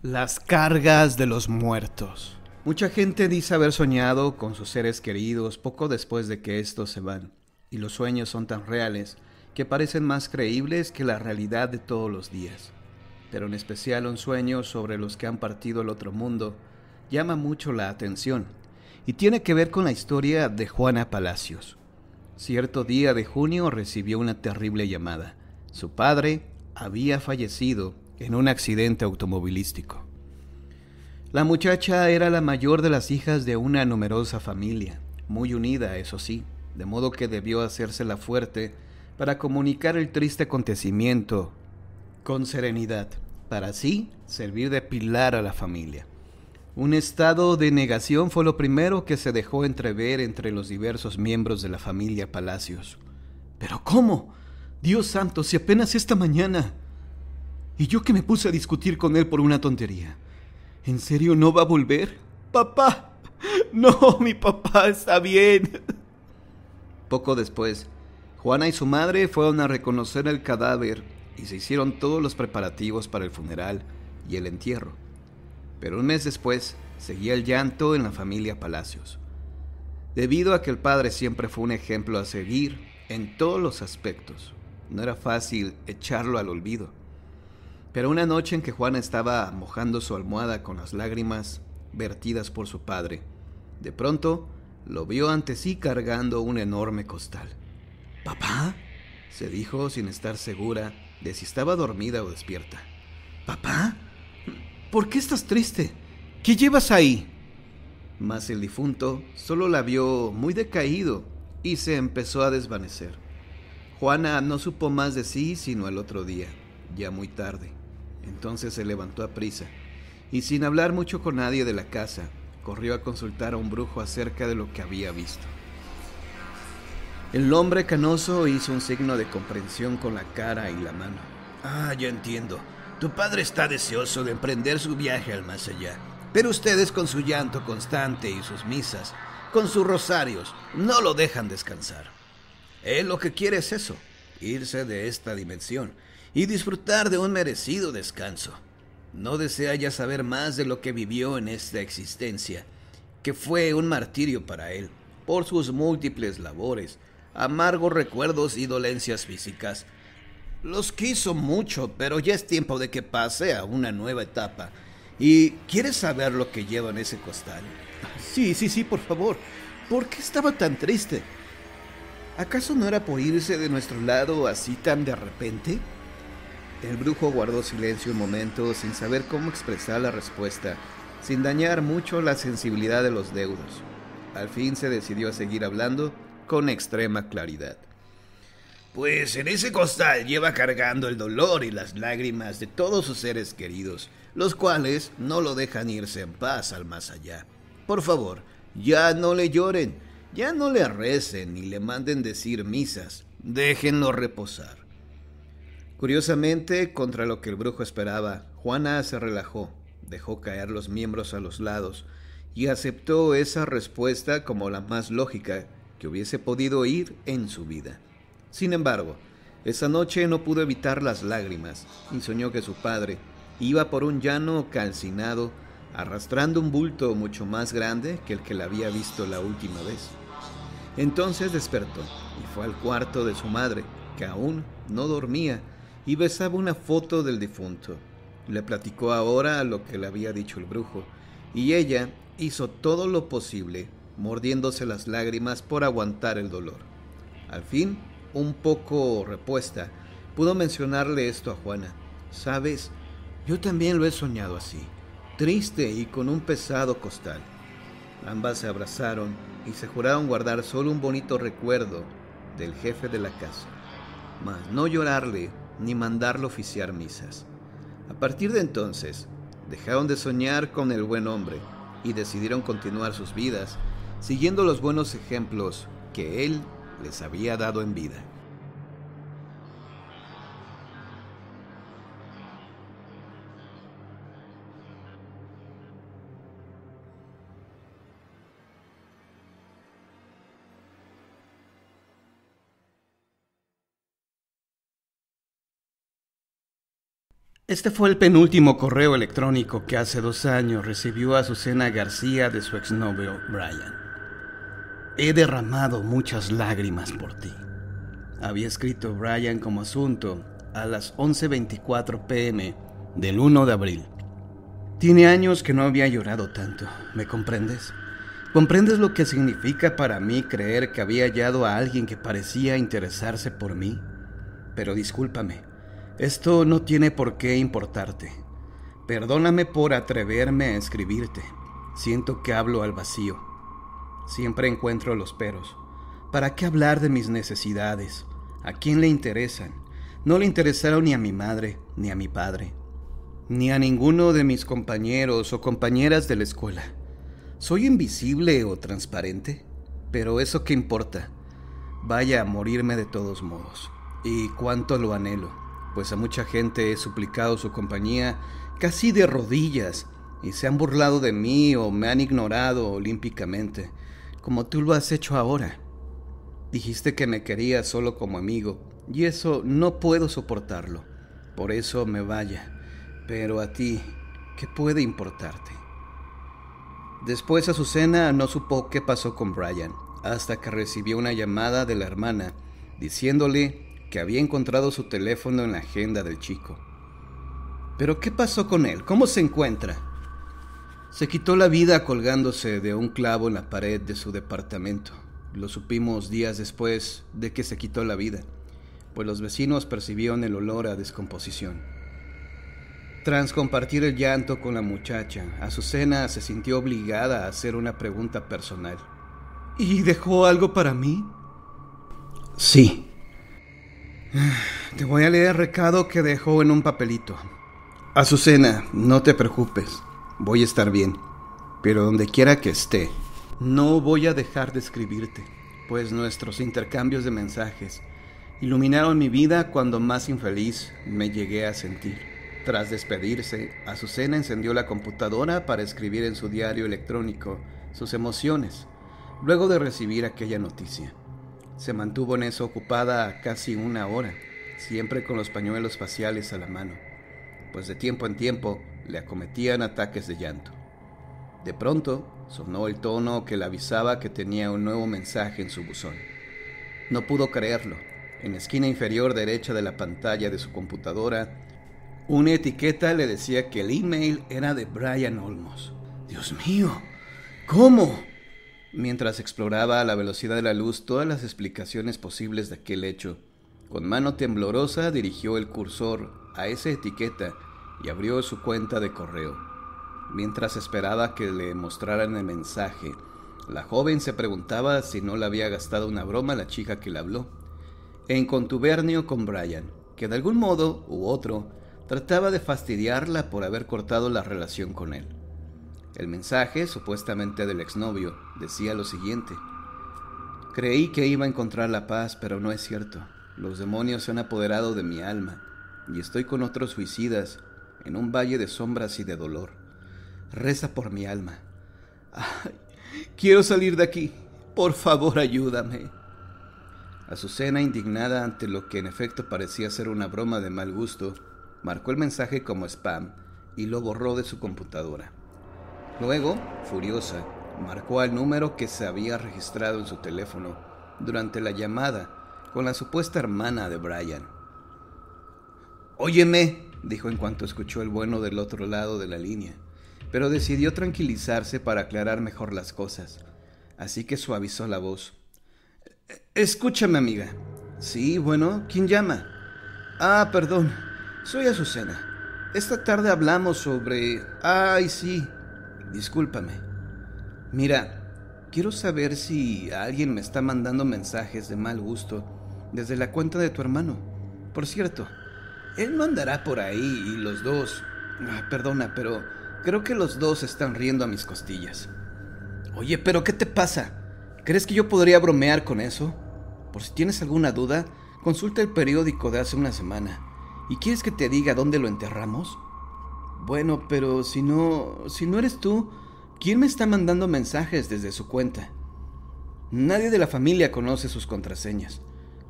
Las cargas de los muertos. Mucha gente dice haber soñado con sus seres queridos poco después de que estos se van, y los sueños son tan reales que parecen más creíbles que la realidad de todos los días. Pero en especial un sueño sobre los que han partido al otro mundo llama mucho la atención, y tiene que ver con la historia de Juana Palacios. Cierto día de junio recibió una terrible llamada. Su padre había fallecido en un accidente automovilístico. La muchacha era la mayor de las hijas de una numerosa familia, muy unida, eso sí, de modo que debió hacerse la fuerte para comunicar el triste acontecimiento con serenidad, para así servir de pilar a la familia. Un estado de negación fue lo primero que se dejó entrever entre los diversos miembros de la familia Palacios. ¿Pero cómo? Dios santo, si apenas esta mañana... Y yo que me puse a discutir con él por una tontería. ¿En serio no va a volver? Papá. No, mi papá está bien. Poco después, Juana y su madre fueron a reconocer el cadáver y se hicieron todos los preparativos para el funeral y el entierro. Pero un mes después, seguía el llanto en la familia Palacios. Debido a que el padre siempre fue un ejemplo a seguir en todos los aspectos, no era fácil echarlo al olvido. Pero una noche en que Juana estaba mojando su almohada con las lágrimas vertidas por su padre, de pronto lo vio ante sí cargando un enorme costal. ¿Papá? se dijo sin estar segura de si estaba dormida o despierta. ¿Papá? ¿Por qué estás triste? ¿Qué llevas ahí? Mas el difunto solo la vio muy decaído y se empezó a desvanecer. Juana no supo más de sí sino el otro día, ya muy tarde. Entonces se levantó a prisa y sin hablar mucho con nadie de la casa, corrió a consultar a un brujo acerca de lo que había visto. El hombre canoso hizo un signo de comprensión con la cara y la mano. Ah, ya entiendo. Tu padre está deseoso de emprender su viaje al más allá. Pero ustedes con su llanto constante y sus misas, con sus rosarios, no lo dejan descansar. Él lo que quiere es eso, irse de esta dimensión y disfrutar de un merecido descanso. No desea ya saber más de lo que vivió en esta existencia, que fue un martirio para él, por sus múltiples labores, amargos recuerdos y dolencias físicas. Los quiso mucho, pero ya es tiempo de que pase a una nueva etapa. ¿Y quieres saber lo que lleva en ese costal? Sí, sí, sí, por favor. ¿Por qué estaba tan triste? ¿Acaso no era por irse de nuestro lado así tan de repente? El brujo guardó silencio un momento sin saber cómo expresar la respuesta, sin dañar mucho la sensibilidad de los deudos. Al fin se decidió a seguir hablando con extrema claridad. Pues en ese costal lleva cargando el dolor y las lágrimas de todos sus seres queridos, los cuales no lo dejan irse en paz al más allá. Por favor, ya no le lloren, ya no le recen ni le manden decir misas, déjenlo reposar. Curiosamente, contra lo que el brujo esperaba, Juana se relajó, dejó caer los miembros a los lados y aceptó esa respuesta como la más lógica que hubiese podido oír en su vida. Sin embargo, esa noche no pudo evitar las lágrimas y soñó que su padre iba por un llano calcinado arrastrando un bulto mucho más grande que el que la había visto la última vez. Entonces despertó y fue al cuarto de su madre, que aún no dormía, y besaba una foto del difunto. Le platicó ahora lo que le había dicho el brujo, y ella hizo todo lo posible, mordiéndose las lágrimas por aguantar el dolor. Al fin, un poco repuesta, pudo mencionarle esto a Juana. Sabes, yo también lo he soñado así, triste y con un pesado costal. Ambas se abrazaron y se juraron guardar solo un bonito recuerdo del jefe de la casa, mas no llorarle ni mandarlo oficiar misas. A partir de entonces, dejaron de soñar con el buen hombre y decidieron continuar sus vidas siguiendo los buenos ejemplos que él les había dado en vida. Este fue el penúltimo correo electrónico que hace dos años recibió Azucena García de su exnovio Brian. He derramado muchas lágrimas por ti. Había escrito Brian como asunto a las 11.24 pm del 1 de abril. Tiene años que no había llorado tanto, ¿me comprendes? ¿Comprendes lo que significa para mí creer que había hallado a alguien que parecía interesarse por mí? Pero discúlpame, esto no tiene por qué importarte. Perdóname por atreverme a escribirte. Siento que hablo al vacío. Siempre encuentro los peros. ¿Para qué hablar de mis necesidades? ¿A quién le interesan? No le interesaron ni a mi madre, ni a mi padre, ni a ninguno de mis compañeros o compañeras de la escuela. ¿Soy invisible o transparente? Pero eso qué importa. Vaya a morirme de todos modos. Y cuánto lo anhelo pues a mucha gente he suplicado su compañía casi de rodillas y se han burlado de mí o me han ignorado olímpicamente, como tú lo has hecho ahora. Dijiste que me querías solo como amigo y eso no puedo soportarlo. Por eso me vaya. Pero a ti, ¿qué puede importarte? Después Azucena no supo qué pasó con Brian, hasta que recibió una llamada de la hermana diciéndole que había encontrado su teléfono en la agenda del chico. Pero ¿qué pasó con él? ¿Cómo se encuentra? Se quitó la vida colgándose de un clavo en la pared de su departamento. Lo supimos días después de que se quitó la vida, pues los vecinos percibieron el olor a descomposición. Tras compartir el llanto con la muchacha, Azucena se sintió obligada a hacer una pregunta personal. ¿Y dejó algo para mí? Sí, te voy a leer el recado que dejó en un papelito. Azucena, no te preocupes, voy a estar bien. Pero donde quiera que esté, no voy a dejar de escribirte, pues nuestros intercambios de mensajes iluminaron mi vida cuando más infeliz me llegué a sentir. Tras despedirse, Azucena encendió la computadora para escribir en su diario electrónico sus emociones, luego de recibir aquella noticia. Se mantuvo en eso ocupada casi una hora, siempre con los pañuelos faciales a la mano, pues de tiempo en tiempo le acometían ataques de llanto. De pronto sonó el tono que le avisaba que tenía un nuevo mensaje en su buzón. No pudo creerlo. En la esquina inferior derecha de la pantalla de su computadora, una etiqueta le decía que el email era de Brian Olmos. Dios mío, ¿cómo? mientras exploraba a la velocidad de la luz todas las explicaciones posibles de aquel hecho. Con mano temblorosa dirigió el cursor a esa etiqueta y abrió su cuenta de correo. Mientras esperaba que le mostraran el mensaje, la joven se preguntaba si no le había gastado una broma la chica que le habló, en contubernio con Brian, que de algún modo u otro trataba de fastidiarla por haber cortado la relación con él. El mensaje, supuestamente del exnovio, decía lo siguiente. Creí que iba a encontrar la paz, pero no es cierto. Los demonios se han apoderado de mi alma y estoy con otros suicidas en un valle de sombras y de dolor. Reza por mi alma. Ay, quiero salir de aquí. Por favor, ayúdame. Azucena, indignada ante lo que en efecto parecía ser una broma de mal gusto, marcó el mensaje como spam y lo borró de su computadora. Luego, furiosa, marcó al número que se había registrado en su teléfono durante la llamada con la supuesta hermana de Brian. Óyeme, dijo en cuanto escuchó el bueno del otro lado de la línea, pero decidió tranquilizarse para aclarar mejor las cosas, así que suavizó la voz. E-, escúchame, amiga. Sí, bueno, ¿quién llama? Ah, perdón, soy Azucena. Esta tarde hablamos sobre... Ay, sí, discúlpame. Mira, quiero saber si alguien me está mandando mensajes de mal gusto desde la cuenta de tu hermano. Por cierto, él no andará por ahí y los dos... Ah, perdona, pero creo que los dos están riendo a mis costillas. Oye, pero ¿qué te pasa? ¿Crees que yo podría bromear con eso? Por si tienes alguna duda, consulta el periódico de hace una semana. ¿Y quieres que te diga dónde lo enterramos? Bueno, pero si no, si no eres tú, ¿quién me está mandando mensajes desde su cuenta? Nadie de la familia conoce sus contraseñas.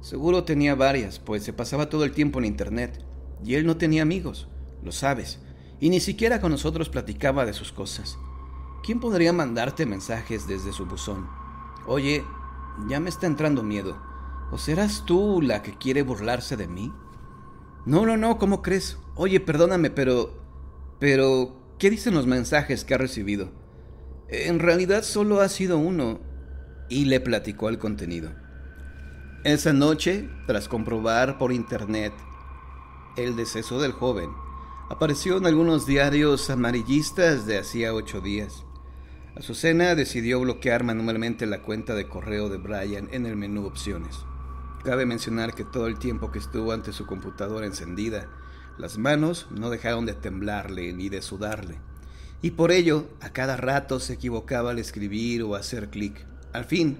Seguro tenía varias, pues se pasaba todo el tiempo en Internet, y él no tenía amigos, lo sabes, y ni siquiera con nosotros platicaba de sus cosas. ¿Quién podría mandarte mensajes desde su buzón? Oye, ya me está entrando miedo. ¿O serás tú la que quiere burlarse de mí? No, no, no, ¿cómo crees? Oye, perdóname, pero pero, ¿qué dicen los mensajes que ha recibido? En realidad solo ha sido uno, y le platicó el contenido. Esa noche, tras comprobar por internet el deceso del joven, apareció en algunos diarios amarillistas de hacía ocho días. Azucena decidió bloquear manualmente la cuenta de correo de Brian en el menú opciones. Cabe mencionar que todo el tiempo que estuvo ante su computadora encendida, las manos no dejaron de temblarle ni de sudarle, y por ello a cada rato se equivocaba al escribir o hacer clic. Al fin,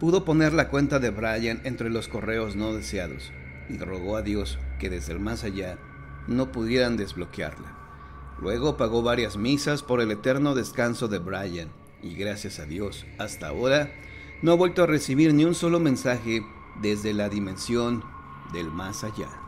pudo poner la cuenta de Brian entre los correos no deseados, y rogó a Dios que desde el más allá no pudieran desbloquearla. Luego pagó varias misas por el eterno descanso de Brian, y gracias a Dios, hasta ahora, no ha vuelto a recibir ni un solo mensaje desde la dimensión del más allá.